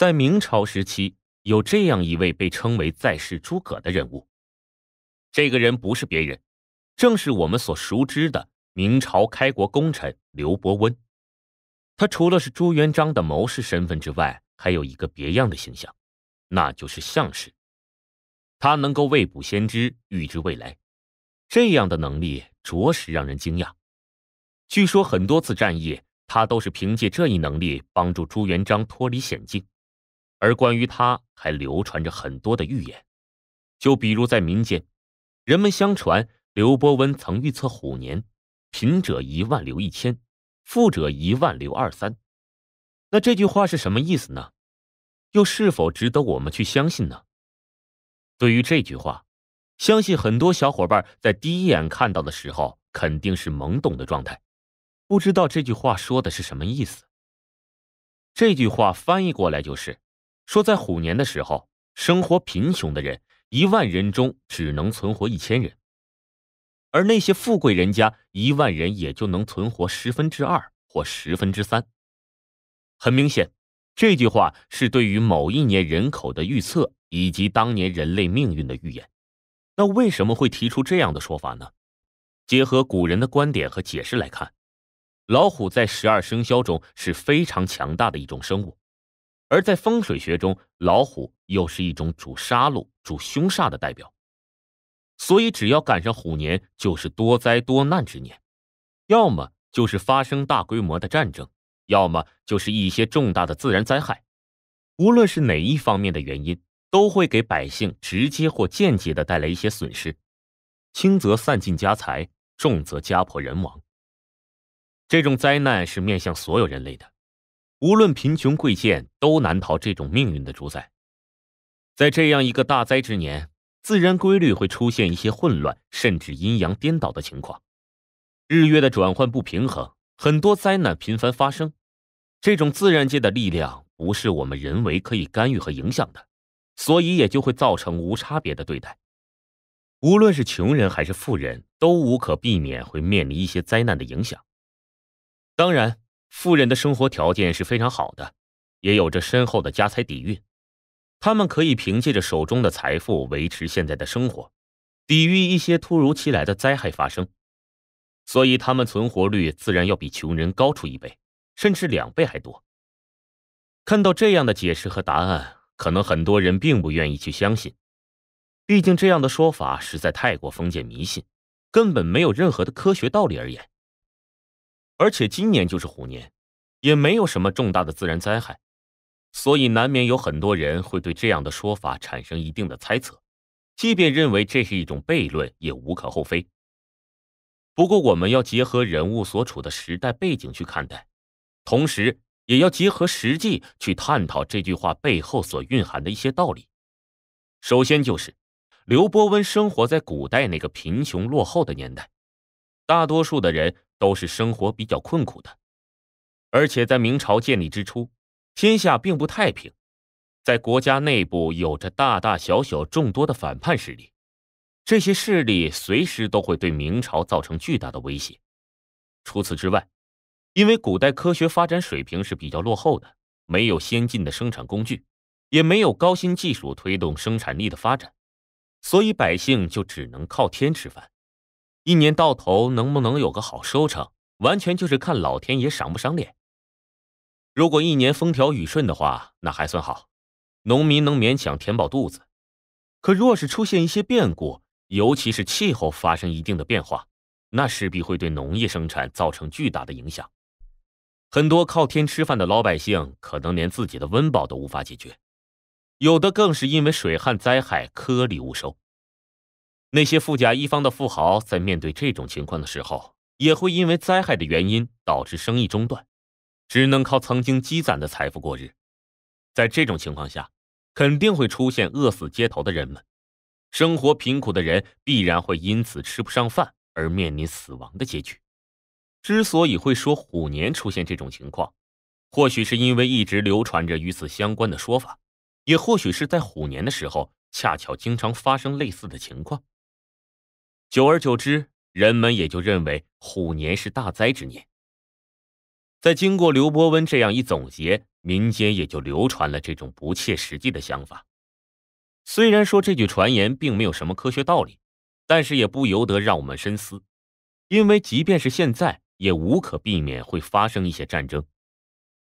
在明朝时期，有这样一位被称为“在世诸葛”的人物。这个人不是别人，正是我们所熟知的明朝开国功臣刘伯温。他除了是朱元璋的谋士身份之外，还有一个别样的形象，那就是相师。他能够未卜先知、预知未来，这样的能力着实让人惊讶。据说很多次战役，他都是凭借这一能力帮助朱元璋脱离险境。而关于他，还流传着很多的预言，就比如在民间，人们相传刘伯温曾预测虎年，贫者一万留一千，富者一万留二三。那这句话是什么意思呢？又是否值得我们去相信呢？对于这句话，相信很多小伙伴在第一眼看到的时候，肯定是懵懂的状态，不知道这句话说的是什么意思。这句话翻译过来就是。说，在虎年的时候，生活贫穷的人一万人中只能存活一千人，而那些富贵人家一万人也就能存活十分之二或十分之三。很明显，这句话是对于某一年人口的预测以及当年人类命运的预言。那为什么会提出这样的说法呢？结合古人的观点和解释来看，老虎在十二生肖中是非常强大的一种生物。而在风水学中，老虎又是一种主杀戮、主凶煞的代表，所以只要赶上虎年，就是多灾多难之年，要么就是发生大规模的战争，要么就是一些重大的自然灾害，无论是哪一方面的原因，都会给百姓直接或间接的带来一些损失，轻则散尽家财，重则家破人亡。这种灾难是面向所有人类的。无论贫穷贵贱，都难逃这种命运的主宰。在这样一个大灾之年，自然规律会出现一些混乱，甚至阴阳颠倒的情况，日月的转换不平衡，很多灾难频繁发生。这种自然界的力量不是我们人为可以干预和影响的，所以也就会造成无差别的对待。无论是穷人还是富人，都无可避免会面临一些灾难的影响。当然。富人的生活条件是非常好的，也有着深厚的家财底蕴，他们可以凭借着手中的财富维持现在的生活，抵御一些突如其来的灾害发生，所以他们存活率自然要比穷人高出一倍，甚至两倍还多。看到这样的解释和答案，可能很多人并不愿意去相信，毕竟这样的说法实在太过封建迷信，根本没有任何的科学道理而言。而且今年就是虎年，也没有什么重大的自然灾害，所以难免有很多人会对这样的说法产生一定的猜测，即便认为这是一种悖论，也无可厚非。不过，我们要结合人物所处的时代背景去看待，同时也要结合实际去探讨这句话背后所蕴含的一些道理。首先就是，刘伯温生活在古代那个贫穷落后的年代，大多数的人。都是生活比较困苦的，而且在明朝建立之初，天下并不太平，在国家内部有着大大小小众多的反叛势力，这些势力随时都会对明朝造成巨大的威胁。除此之外，因为古代科学发展水平是比较落后的，没有先进的生产工具，也没有高新技术推动生产力的发展，所以百姓就只能靠天吃饭。一年到头能不能有个好收成，完全就是看老天爷赏不赏脸。如果一年风调雨顺的话，那还算好，农民能勉强填饱肚子；可若是出现一些变故，尤其是气候发生一定的变化，那势必会对农业生产造成巨大的影响。很多靠天吃饭的老百姓，可能连自己的温饱都无法解决，有的更是因为水旱灾害颗粒无收。那些富甲一方的富豪在面对这种情况的时候，也会因为灾害的原因导致生意中断，只能靠曾经积攒的财富过日。在这种情况下，肯定会出现饿死街头的人们，生活贫苦的人必然会因此吃不上饭而面临死亡的结局。之所以会说虎年出现这种情况，或许是因为一直流传着与此相关的说法，也或许是在虎年的时候恰巧经常发生类似的情况。久而久之，人们也就认为虎年是大灾之年。在经过刘伯温这样一总结，民间也就流传了这种不切实际的想法。虽然说这句传言并没有什么科学道理，但是也不由得让我们深思，因为即便是现在，也无可避免会发生一些战争，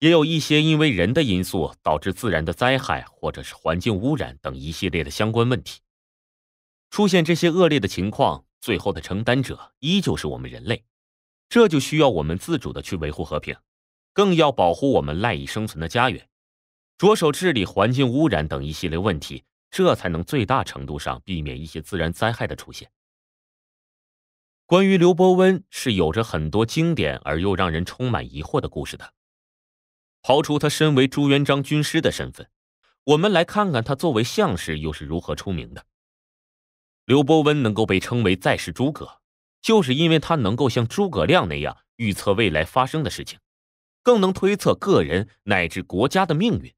也有一些因为人的因素导致自然的灾害或者是环境污染等一系列的相关问题。出现这些恶劣的情况，最后的承担者依旧是我们人类，这就需要我们自主的去维护和平，更要保护我们赖以生存的家园，着手治理环境污染等一系列问题，这才能最大程度上避免一些自然灾害的出现。关于刘伯温是有着很多经典而又让人充满疑惑的故事的，刨除他身为朱元璋军师的身份，我们来看看他作为相士又是如何出名的。刘伯温能够被称为在世诸葛，就是因为他能够像诸葛亮那样预测未来发生的事情，更能推测个人乃至国家的命运。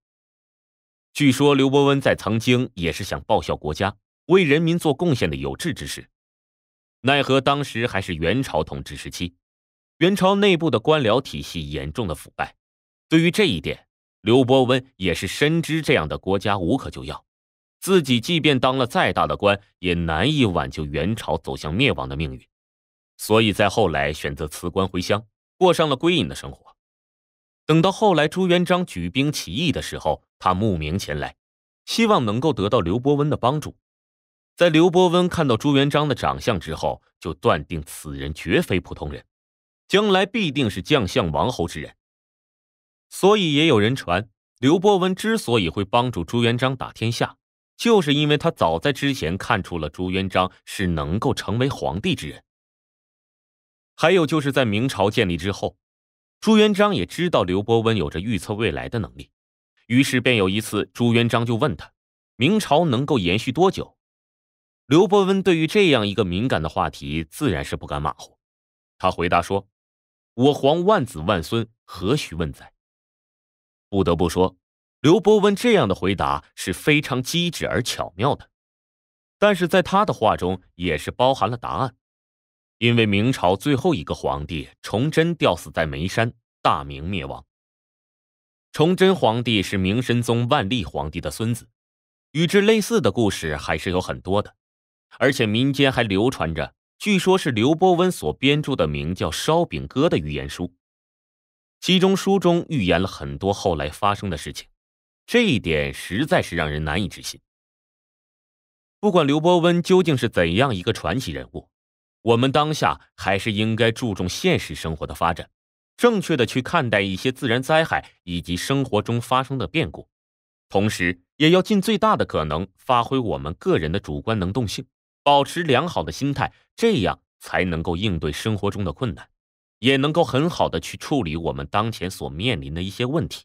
据说刘伯温在曾经也是想报效国家、为人民做贡献的有志之士，奈何当时还是元朝统治时期，元朝内部的官僚体系严重的腐败，对于这一点，刘伯温也是深知这样的国家无可救药。自己即便当了再大的官，也难以挽救元朝走向灭亡的命运，所以在后来选择辞官回乡，过上了归隐的生活。等到后来朱元璋举兵起义的时候，他慕名前来，希望能够得到刘伯温的帮助。在刘伯温看到朱元璋的长相之后，就断定此人绝非普通人，将来必定是将相王侯之人。所以也有人传，刘伯温之所以会帮助朱元璋打天下。就是因为他早在之前看出了朱元璋是能够成为皇帝之人，还有就是在明朝建立之后，朱元璋也知道刘伯温有着预测未来的能力，于是便有一次朱元璋就问他，明朝能够延续多久？刘伯温对于这样一个敏感的话题，自然是不敢马虎，他回答说：“我皇万子万孙，何须问哉？”不得不说。刘伯温这样的回答是非常机智而巧妙的，但是在他的话中也是包含了答案，因为明朝最后一个皇帝崇祯吊死在眉山，大明灭亡。崇祯皇帝是明神宗万历皇帝的孙子，与之类似的故事还是有很多的，而且民间还流传着，据说是刘伯温所编著的名叫《烧饼歌》的预言书，其中书中预言了很多后来发生的事情。这一点实在是让人难以置信。不管刘伯温究竟是怎样一个传奇人物，我们当下还是应该注重现实生活的发展，正确的去看待一些自然灾害以及生活中发生的变故，同时也要尽最大的可能发挥我们个人的主观能动性，保持良好的心态，这样才能够应对生活中的困难，也能够很好的去处理我们当前所面临的一些问题。